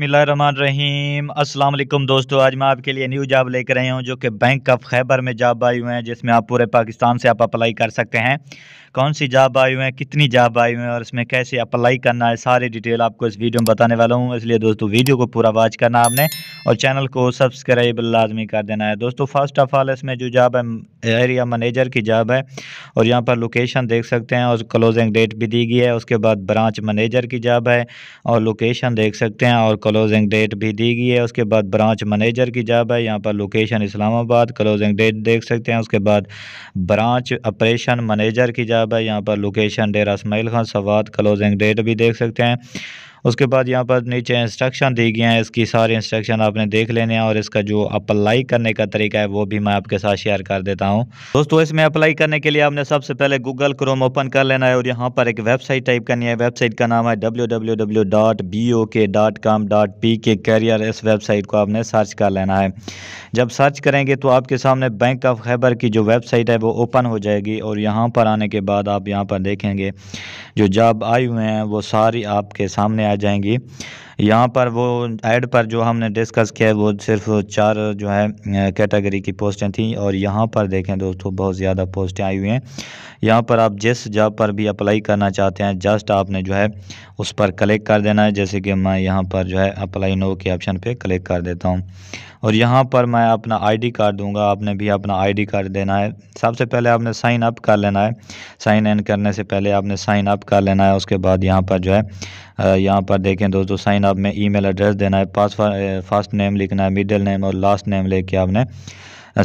बसमीम अल्लाम दोस्तों आज मैं आपके लिए न्यू जॉब लेकर आया हूँ जो कि बैंक ऑफ खैबर में जॉब आई हुए हैं जिसमें आप पूरे पाकिस्तान से आप अप्लाई कर सकते हैं कौन सी जॉब आई हुए हैं कितनी जॉब आई हुए हैं और इसमें कैसे अप्लाई करना है सारी डिटेल आपको इस वीडियो में बताने वाला हूँ इसलिए दोस्तों वीडियो को पूरा वॉच करना आपने और चैनल को सब्सक्राइब लाजमी कर देना है दोस्तों फर्स्ट ऑफ ऑल इसमें जो जॉब है एरिया मैनेजर की जॉब है और यहाँ पर लोकेशन देख सकते हैं और क्लोजिंग डेट भी दी गई है उसके बाद ब्रांच मैनेजर की जॉब है और लोकेशन देख सकते हैं और क्लोजिंग डेट भी दी गई है उसके बाद ब्रांच मैनेजर की जॉब है यहाँ पर लोकेशन इस्लामाबाद क्लोजिंग डेट देख सकते हैं उसके बाद ब्रांच ऑपरेशन मैनेजर की जॉब है यहाँ पर लोकेशन डेरा इसमाइल खान सवाद क्लोजिंग डेट भी देख सकते हैं उसके बाद यहाँ पर नीचे इंस्ट्रक्शन दी गई हैं इसकी सारी इंस्ट्रक्शन आपने देख लेने हैं और इसका जो अप्लाई करने का तरीका है वो भी मैं आपके साथ शेयर कर देता हूँ दोस्तों इसमें अप्लाई करने के लिए आपने सबसे पहले गूगल क्रोम ओपन कर लेना है और यहाँ पर एक वेबसाइट टाइप करनी है वेबसाइट का नाम है डब्ल्यू करियर इस वेबसाइट को आपने सर्च कर लेना है जब सर्च करेंगे तो आपके सामने बैंक ऑफ खैबर की जो वेबसाइट है वो ओपन हो जाएगी और यहाँ पर आने के बाद आप यहाँ पर देखेंगे जो जॉब आए हुए हैं वो सारी आपके सामने आ जाएंगी यहाँ पर वो ऐड पर जो हमने डिस्कस किया है वो सिर्फ चार जो है कैटेगरी की पोस्टें थी और यहाँ पर देखें दोस्तों बहुत ज़्यादा पोस्टें आई हुई हैं यहाँ पर आप जिस जॉब पर भी अप्लाई करना चाहते हैं जस्ट आपने जो है उस पर क्लिक कर देना है जैसे कि मैं यहाँ पर जो है अप्लाई नो के ऑप्शन पर क्लिक कर देता हूँ और यहाँ पर मैं अपना आईडी कार्ड दूंगा आपने भी अपना आईडी कार्ड देना है सबसे पहले आपने साइन अप कर लेना है साइन इन करने से पहले आपने साइन अप कर लेना है उसके बाद यहाँ पर जो है यहाँ पर देखें दोस्तों साइन अप में ईमेल एड्रेस देना है पास फर्स्ट नेम लिखना है मिडिल नेम और लास्ट नेम लेके आपने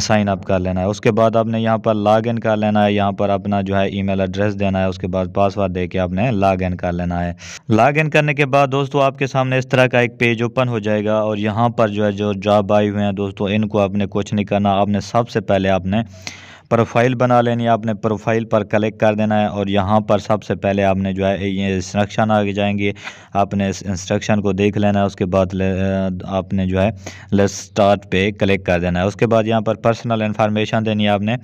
साइन अप कर लेना है उसके बाद आपने यहाँ पर लॉग इन कर लेना है यहाँ पर अपना जो है ईमेल एड्रेस देना है उसके बाद पासवर्ड दे के आपने लॉग इन कर लेना है लॉग इन करने के बाद दोस्तों आपके सामने इस तरह का एक पेज ओपन हो जाएगा और यहाँ पर जो है जो जॉब आए हुए हैं दोस्तों इनको आपने कुछ नहीं करना आपने सबसे पहले आपने प्रोफाइल बना लेनी है आपने प्रोफाइल पर क्लिक कर देना है और यहाँ पर सबसे पहले आपने जो है ये इंस्ट्रक्शन आगे जाएंगे आपने इस इंस्ट्रक्शन को देख लेना है उसके बाद आपने जो है लेट स्टार्ट पे क्लिक कर देना है उसके बाद यहाँ पर पर्सनल इन्फॉर्मेशन देनी है आपने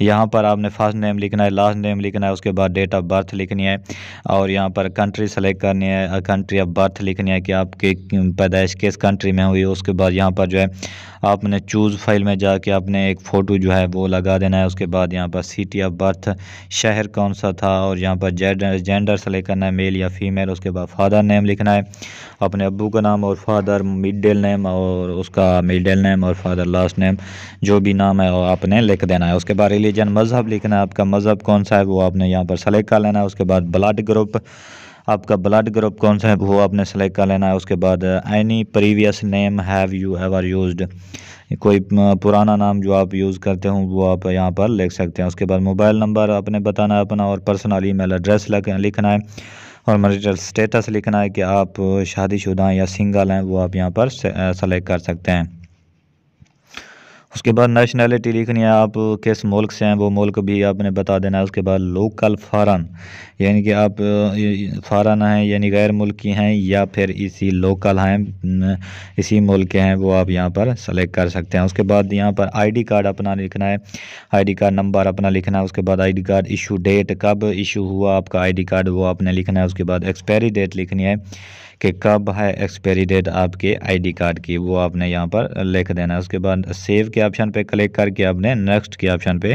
यहाँ पर आपने फर्स्ट नेम लिखना है लास्ट नेम लिखना है उसके बाद डेट ऑफ बर्थ लिखनी है और यहाँ पर कंट्री सेलेक्ट करनी है कंट्री ऑफ बर्थ लिखनी है कि आपके पैदाइश किस कंट्री में हुई उसके बाद यहाँ पर जो है आपने चूज़ फाइल में जाके आपने एक फ़ोटो जो है वो लगा देना है उसके बाद यहाँ पर सिटी ऑफ बर्थ शहर कौन सा था और यहाँ पर जेंडर जेंडर सेलेक्ट करना है मेल या फीमेल उसके बाद फादर नेम लिखना है अपने अबू का नाम और फादर मिडिल नेम और उसका मिडिल नेम और फादर लास्ट नेम जो भी नाम है वो आपने लिख देना है उसके बाद रिलीजन मज़हब लिखना है आपका मज़हब कौन सा है वो आपने यहाँ पर सेलेक्ट कर लेना है उसके बाद ब्लड ग्रुप आपका ब्लड ग्रुप कौन सा है वो आपने सेलेक्ट कर लेना है उसके बाद any previous name have you ever used कोई uh, पुराना नाम जो आप यूज़ करते हो वो आप यहाँ पर लिख सकते हैं उसके बाद मोबाइल नंबर आपने बताना है अपना और पर्सनल ईमेल एड्रेस लिखना है और मरीटल स्टेटस लिखना है कि आप शादीशुदा हैं या सिंगल हैं वो आप यहाँ पर सेलेक्ट uh, कर सकते हैं उसके बाद नेशनैलिटी लिखनी है आप किस मुल्क से हैं वो मुल्क भी आपने बता देना है उसके बाद लोकल फ़ारन यानी कि आप फ़ारन हैं यानी गैर मुल्की हैं या फिर इसी लोकल हैं इसी मुल्क के हैं वो आप यहाँ पर सेलेक्ट कर सकते हैं उसके बाद यहाँ पर आईडी कार्ड अपना लिखना है आईडी कार्ड नंबर अपना लिखना है उसके बाद आईडी कार्ड इशू डेट कब इशू हुआ आपका आईडी कार्ड वो आपने लिखना है उसके बाद एक्सपायरी डेट लिखनी है कि कब है एक्सपायरी डेट आपके आईडी कार्ड की वो आपने यहाँ पर लिख देना है उसके बाद सेव के ऑप्शन पे क्लिक करके आपने नेक्स्ट के ऑप्शन पे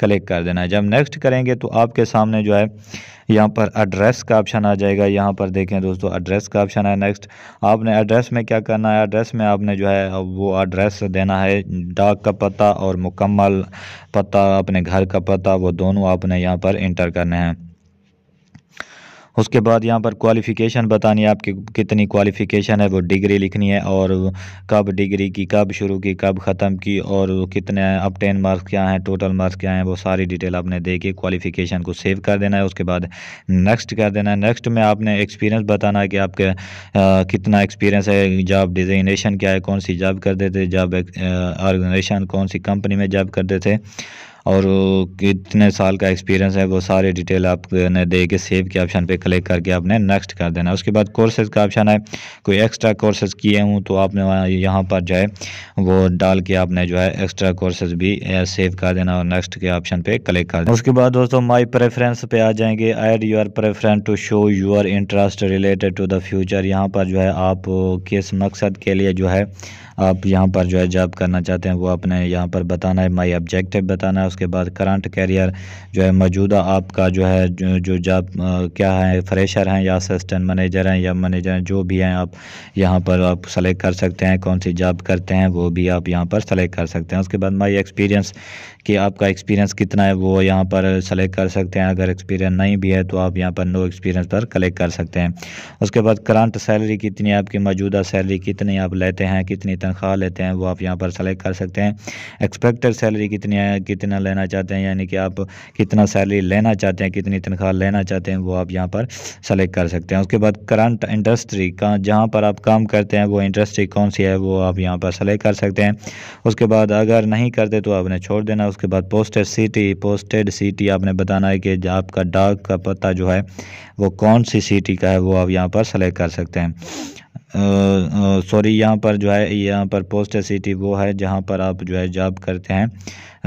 क्लिक कर देना है जब नेक्स्ट करेंगे तो आपके सामने जो है यहाँ पर एड्रेस का ऑप्शन आ जाएगा यहाँ पर देखें दोस्तों एड्रेस का ऑप्शन है नेक्स्ट आपने एड्रेस में क्या करना है एड्रेस में आपने जो है वो एड्रेस देना है डाक का पता और मुकम्मल पता अपने घर का पता वो दोनों आपने यहाँ पर इंटर करने हैं उसके बाद यहाँ पर क्वालिफ़िकेशन बतानी है आपकी कितनी क्वालिफ़िकेशन है वो डिग्री लिखनी है और कब डिग्री की कब शुरू की कब ख़त्म की और कितने अब टेन मार्क्स क्या हैं टोटल मार्क्स क्या हैं वो सारी डिटेल आपने दे के क्वालिफ़िकेशन को सेव कर देना है उसके बाद नेक्स्ट कर देना है नेक्स्ट में आपने एक्सपीरियंस बताना है कि आपके आ, कितना एक्सपीरियंस है जॉब डिजाइनेशन क्या है कौन सी जॉब करते थे जॉब ऑर्गेनाइजेशन कौन सी कंपनी में जॉब करते थे और कितने साल का एक्सपीरियंस है वो सारे डिटेल आपने दे के सेव के ऑप्शन पे क्लिक करके आपने नेक्स्ट कर देना है उसके बाद कोर्सेज़ का ऑप्शन है कोई एक्स्ट्रा कोर्सेज़ किए हूँ तो आपने यहाँ पर जो है वो डाल के आपने जो है एक्स्ट्रा कोर्सेज़ भी सेव कर देना और नेक्स्ट के ऑप्शन पे क्लिक कर देना उसके बाद दोस्तों माई प्रेफरेंस पे आ जाएंगे add your preference to show your interest related to the future यहाँ पर जो है आप किस मकसद के लिए जो है आप यहाँ पर जो है जॉब करना चाहते हैं वो आपने यहाँ पर बताना है माई ऑब्जेक्टिव बताना है उसके बाद करंट कैरियर जो है मौजूदा आपका जो है जो, जो जब क्या है फ्रेशर हैं या असिस्टेंट मैनेजर हैं या मैनेजर हैं जो भी हैं आप यहाँ पर आप सेलेक्ट कर सकते हैं कौन सी जॉब करते हैं वो भी आप यहाँ पर सेलेक्ट कर सकते हैं उसके बाद माई एक्सपीरियंस कि आपका एक्सपीरियंस कितना है वो यहाँ पर सेलेक्ट कर सकते हैं अगर एक्सपीरियंस नहीं भी है तो आप यहाँ पर नो एक्सपीरियंस पर कलेक्ट कर सकते हैं उसके बाद करंट सैलरी कितनी आपकी मौजूदा सैलरी कितनी आप लेते हैं कितनी तनख्वाह लेते हैं वो आप यहाँ पर सेलेक्ट कर सकते हैं एक्सपेक्टेड सैलरी कितनी है कितना लेना चाहते हैं यानी कि आप कितना सैलरी लेना चाहते हैं कितनी तनख्वाह लेना चाहते हैं वो आप यहाँ पर सेलेक्ट कर सकते हैं उसके बाद करंट इंडस्ट्री का जहाँ पर आप काम करते हैं वो इंडस्ट्री कौन सी है वो आप यहाँ पर सेलेक्ट कर सकते हैं उसके बाद अगर नहीं करते तो आपने छोड़ देना उसके बाद पोस्टेड सिटी पोस्टेड सिटी आपने बताना है कि आपका डाक का पता जो है वो कौन सी सिटी का है वो आप यहाँ पर सेलेक्ट कर सकते हैं सॉरी यहाँ पर जो है यहाँ पर पोस्ट सिटी वो है जहाँ पर आप जो है जॉब करते हैं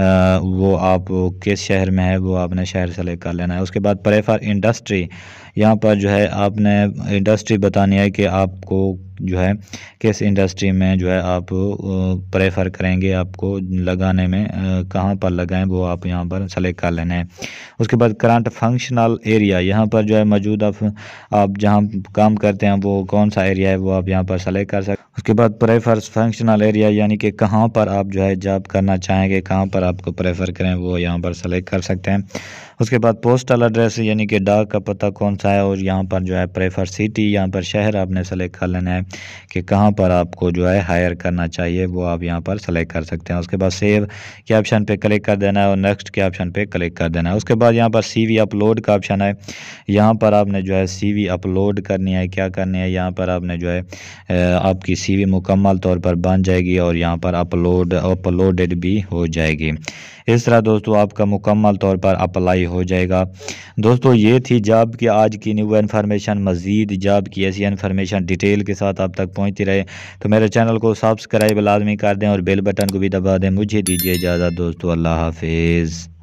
आ, वो आप किस शहर में है वो आपने शहर सेलेक्ट कर लेना है उसके बाद प्रेफर इंडस्ट्री यहाँ पर जो है आपने इंडस्ट्री बतानी है कि आपको जो है किस इंडस्ट्री में जो है आप प्रेफर करेंगे आपको लगाने में कहाँ पर लगाएं वो आप यहाँ पर सेलेक्ट कर लेना है उसके बाद करंट फंक्शनल एरिया यहाँ पर जो है मौजूदा आप जहाँ काम करते हैं वो कौन सा एरिया है वो आप यहाँ पर सेलेक्ट कर सकते उसके बाद प्रेफर फंक्शनल एरिया यानी कि कहाँ पर आप जो है जॉब करना चाहेंगे कहाँ पर आपको प्रेफर करें वो यहाँ पर सेलेक्ट कर सकते हैं उसके बाद पोस्टल एड्रेस यानी कि डाक का पता कौन सा है और यहाँ पर जो है प्रेफर सिटी यहाँ पर शहर आपने सेलेक्ट कर लेना है कि कहाँ पर आपको जो है हायर करना चाहिए वो आप यहाँ पर सेलेक्ट कर सकते हैं उसके बाद सेव के ऑप्शन पे क्लिक कर देना है और नेक्स्ट के ऑप्शन पे क्लिक कर देना है उसके बाद यहाँ पर सी अपलोड का ऑप्शन है यहाँ पर आपने जो है सी अपलोड करनी है क्या करनी है यहाँ पर आपने जो है आपकी सी मुकम्मल तौर पर बन जाएगी और यहाँ पर अपलोड अपलोडेड भी हो जाएगी इस तरह दोस्तों आपका मुकम्मल तौर पर अप्लाई हो जाएगा दोस्तों ये थी जॉब की आज की न्यू इन्फॉर्मेशन मज़ीद जॉब की ऐसी इन्फॉर्मेशन डिटेल के साथ आप तक पहुँचती रहे तो मेरे चैनल को सब्सक्राइब लाजमी कर दें और बेल बटन को भी दबा दें मुझे दीजिए इजाज़त दोस्तों अल्लाह हाफिज़